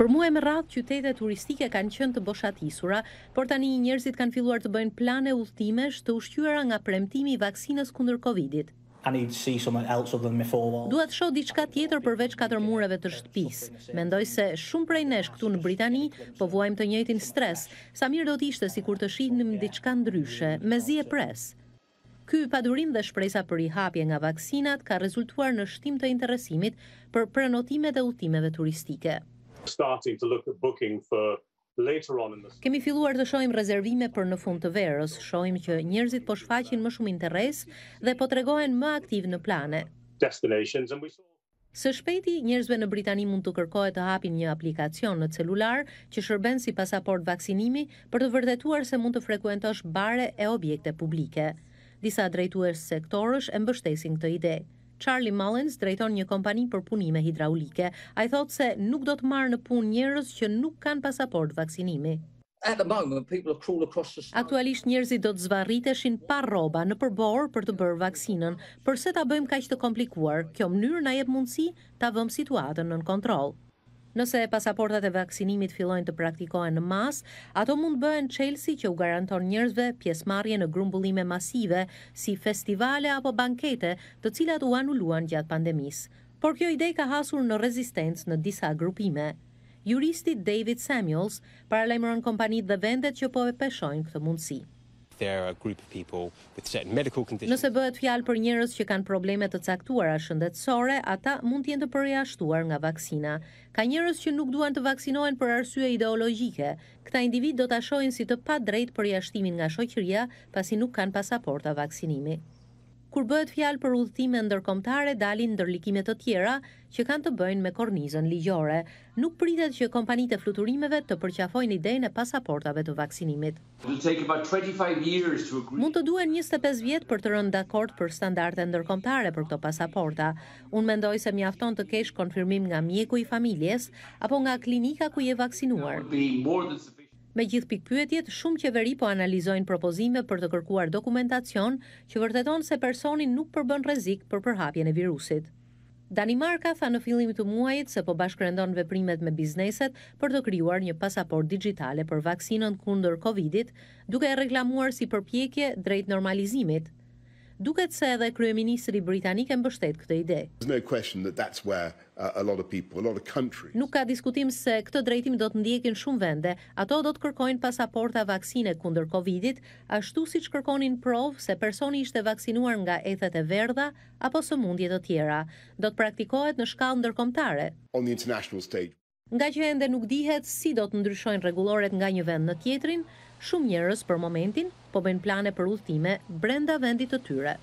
Për muaj me radh qytetet turistike kanë qenë të boshatisura, por tani njerëzit kanë filluar të bëjnë plane udhimesh të ushqyra nga premtimi i vaksinës kundër Covidit. Duat shohë të diçka tjetër përveç katër mureve të shtëpisë. Mendoj se shumë prej nesh këtu në Britani po vuajmë të njëjtin stres. sa mirë do të ishte sikur të shihnim diçka ndryshe, mezi e pres. Ky padurim dhe shpresa për rihapje nga vaksinat ka rezultuar në shtim të interesimit për prenotimet e udhimeve turistike starting to look at booking for later on in the Kemi filluar të shohim rezervime për në fund të verës. Shohim që njerëzit po shfaqin më shumë interes dhe po tregohen më aktiv në plane. Së shpejti, njerëzve në Britani mund të kërkohet të hapin një aplikacion në celular që shërben si pasaport vaksinimi për të vërtetuar se mund të frekuentosh bare e objekte publike. Disa drejtues sektorësh e mbështesin këtë ide. Charlie Mullins drejton një kompani për punime hidraulike. A i thotë se nuk do të marrë në pun njërës që nuk kanë pasaport vaksinimi. Aktualisht njerëzit do të zvarriteshin pa rroba në përbor për të bërë vaksinën. Përse ta bëjmë kaq të komplikuar? Kjo mënyrë na jep mundësi ta vëmë situatën nën kontroll. Nëse pasaportat e vaksinimit fillojnë të praktikohen në mas, ato mund bëhen qelsi që u garanton njerëzve pjesmarje në grumbullime masive, si festivale apo bankete, të cilat u anulluan gjatë pandemis. Por kjo ide ka hasur në rezistencë në disa grupime. Juristi David Samuels paralajmëron kompanitë dhe vendet që po e peshojnë këtë mundësi there are a group of people with certain medical conditions. Nëse bëhet fjalë për njerëz që kanë probleme të caktuara shëndetësore, ata mund të jenë të përjashtuar nga vaksina. Ka njerëz që nuk duan të vaksinohen për arsye ideologjike. Këta individ do ta shohin si të padrejtë përjashtimin nga shoqëria pasi nuk kanë pasaporta vaksinimi. Kur bëhet fjalë për udhëtime ndërkombëtare dalin ndërlikime të tjera që kanë të bëjnë me kornizën ligjore. Nuk pritet që kompanitë e fluturimeve të përqafojnë idenë e pasaportave të vaksinimit. Mund të duhen 25 vjet për të rënë dakord për standarde ndërkombëtare për këto pasaporta. Unë mendoj se mjafton të kesh konfirmim nga mjeku i familjes apo nga klinika ku je vaksinuar. Me gjithë pikpyetjet, shumë qeveri po analizojnë propozime për të kërkuar dokumentacion që vërteton se personin nuk përbën rezik për përhapjen e virusit. Danimarka tha në fillim të muajit se po bashkërendon veprimet me bizneset për të krijuar një pasaport digitale për vaksinën kundër Covidit, duke e reklamuar si përpjekje drejt normalizimit duket se edhe kryeministri britanik e mbështet këtë ide. Uh, Nuk ka diskutim se këtë drejtim do të ndjekin shumë vende, ato do të kërkojnë pasaporta vaksine kundër Covidit, ashtu si që kërkonin provë se personi ishte vaksinuar nga ethet e verdha apo së mundjet e tjera. Do të praktikohet në shkallë ndërkomtare. Nga që ende nuk dihet si do të ndryshojnë reguloret nga një vend në tjetrin, shumë njërës për momentin po bëjnë plane për ultime brenda vendit të tyre.